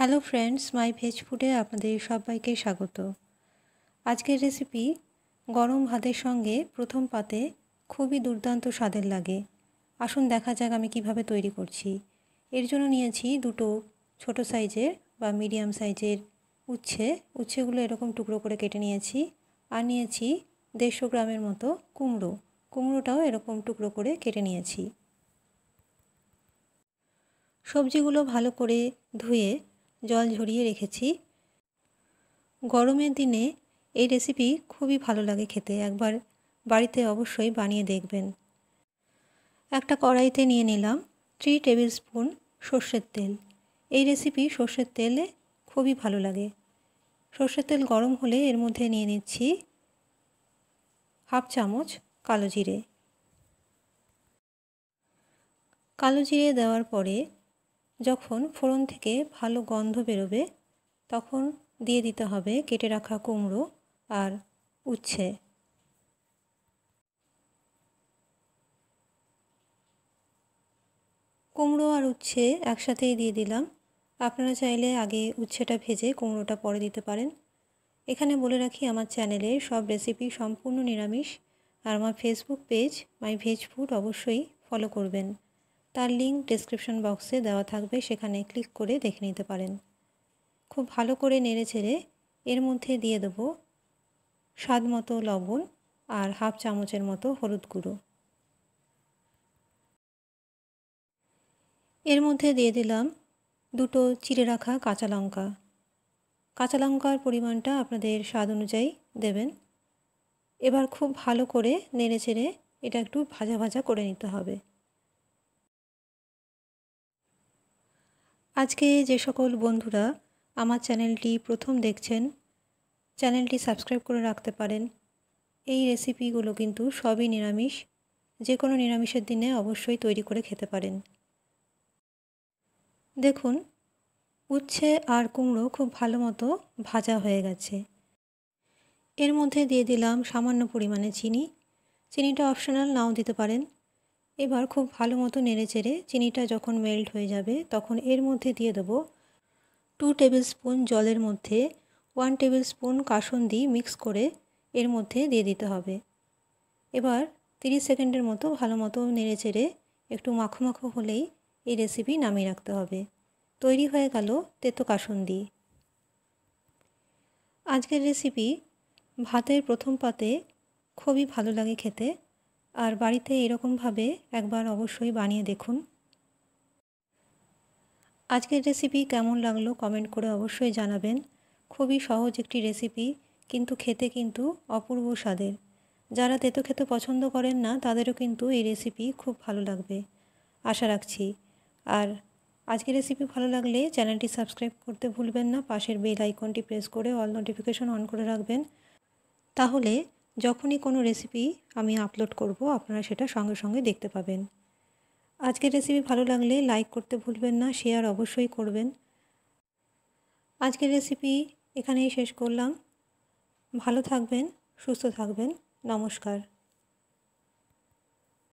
hello friends মাই veg ফুডে আপনাদের সবাইকে স্বাগত আজকের রেসিপি গরম ভাতের সঙ্গে প্রথম পাতে খুবই দুর্দান্ত স্বাদের লাগে আসুন দেখা যাক আমি কিভাবে তৈরি করছি এর জন্য নিয়েছি দুটো ছোট সাইজের বা মিডিয়াম সাইজের উচ্ছে উচ্ছেগুলো এরকম টুকরো করে কেটে নিয়েছি আর নিয়েছি দেড়শো গ্রামের মতো কুমড়ো কুমড়োটাও এরকম টুকরো করে কেটে নিয়েছি সবজিগুলো ভালো করে ধুয়ে জল ঝরিয়ে রেখেছি গরমের দিনে এই রেসিপি খুবই ভালো লাগে খেতে একবার বাড়িতে অবশ্যই বানিয়ে দেখবেন একটা কড়াইতে নিয়ে নিলাম থ্রি টেবিল স্পুন সর্ষের তেল এই রেসিপি সর্ষের তেলে খুবই ভালো লাগে সর্ষের তেল গরম হলে এর মধ্যে নিয়ে নিচ্ছি হাফ চামচ কালো জিরে কালো জিরে দেওয়ার পরে যখন ফোড়ন থেকে ভালো গন্ধ বেরোবে তখন দিয়ে দিতে হবে কেটে রাখা কুমড়ো আর উচ্ছে কুমড়ো আর উচ্ছে একসাথেই দিয়ে দিলাম আপনারা চাইলে আগে উচ্ছেটা ভেজে কুমড়োটা পরে দিতে পারেন এখানে বলে রাখি আমার চ্যানেলে সব রেসিপি সম্পূর্ণ নিরামিষ আর আমার Facebook page my veg food অবশ্যই ফলো করবেন তার লিঙ্ক ডেসক্রিপশন বক্সে দেওয়া থাকবে সেখানে ক্লিক করে দেখে নিতে পারেন খুব ভালো করে নেড়ে ছেড়ে এর মধ্যে দিয়ে দেবো স্বাদ মতো লবণ আর হাফ চামচের মতো হলুদ গুঁড়ো এর মধ্যে দিয়ে দিলাম দুটো চিড়ে রাখা কাঁচা লঙ্কা কাঁচা লঙ্কার পরিমাণটা আপনাদের স্বাদ অনুযায়ী দেবেন এবার খুব ভালো করে নেড়ে ছেড়ে এটা একটু ভাজা ভাজা করে নিতে হবে আজকে যে সকল বন্ধুরা আমার চ্যানেলটি প্রথম দেখছেন চ্যানেলটি সাবস্ক্রাইব করে রাখতে পারেন এই রেসিপিগুলো কিন্তু সবই নিরামিষ যে কোনো নিরামিষের দিনে অবশ্যই তৈরি করে খেতে পারেন দেখুন উচ্ছে আর কুমড়ো খুব ভালো মতো ভাজা হয়ে গেছে এর মধ্যে দিয়ে দিলাম সামান্য পরিমাণে চিনি চিনিটা অপশনাল নাও দিতে পারেন এবার খুব ভালো মতো নেড়েচেড়ে চিনিটা যখন মেল্ট হয়ে যাবে তখন এর মধ্যে দিয়ে দেবো টু টেবিল স্পুন জলের মধ্যে ওয়ান টেবিল স্পুন কাসন্দি মিক্স করে এর মধ্যে দিয়ে দিতে হবে এবার 30 সেকেন্ডের মতো ভালো মতো নেড়েচেড়ে একটু মাখো মাখো হলেই এই রেসিপি নামিয়ে রাখতে হবে তৈরি হয়ে গেল তেতো কাসন্দি আজকের রেসিপি ভাতের প্রথম পাতে খুবই ভালো লাগে খেতে আর বাড়িতে এরকমভাবে একবার অবশ্যই বানিয়ে দেখুন আজকের রেসিপি কেমন লাগলো কমেন্ট করে অবশ্যই জানাবেন খুবই সহজ একটি রেসিপি কিন্তু খেতে কিন্তু অপূর্ব স্বাদের যারা তেতো খেতে পছন্দ করেন না তাদেরও কিন্তু এই রেসিপি খুব ভালো লাগবে আশা রাখছি আর আজকের রেসিপি ভালো লাগলে চ্যানেলটি সাবস্ক্রাইব করতে ভুলবেন না পাশের বেল আইকনটি প্রেস করে অল নোটিফিকেশন অন করে রাখবেন তাহলে যখনই কোনো রেসিপি আমি আপলোড করব আপনারা সেটা সঙ্গে সঙ্গে দেখতে পাবেন আজকের রেসিপি ভালো লাগলে লাইক করতে ভুলবেন না শেয়ার অবশ্যই করবেন আজকের রেসিপি এখানেই শেষ করলাম ভালো থাকবেন সুস্থ থাকবেন নমস্কার